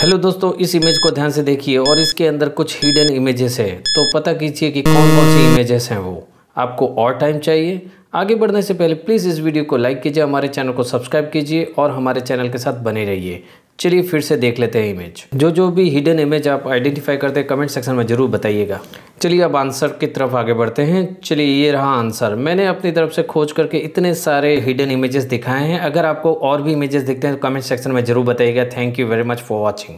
hello दोस्तों इस image को ध्यान से देखिए और इसके अंदर कुछ हिडन इमेजेस है तो पता कीजिए कि कौन कौन सी इमेजेस हैं वो आपको और टाइम चाहिए आगे बढ़ने से पहले प्लीज़ इस वीडियो को लाइक कीजिए हमारे चैनल को सब्सक्राइब कीजिए और हमारे चैनल के साथ बने रहिए चलिए फिर से देख लेते हैं इमेज जो जो भी हिडन इमेज आप आइडेंटिफाई करते हैं कमेंट सेक्शन में ज़रूर बताइएगा चलिए अब आंसर की तरफ आगे बढ़ते हैं चलिए ये रहा आंसर मैंने अपनी तरफ से खोज करके इतने सारे हिडन इमेजेस दिखाए हैं अगर आपको और भी इमेजेस दिखते हैं तो कमेंट सेक्शन में ज़रूर बताइएगा thank you very much for watching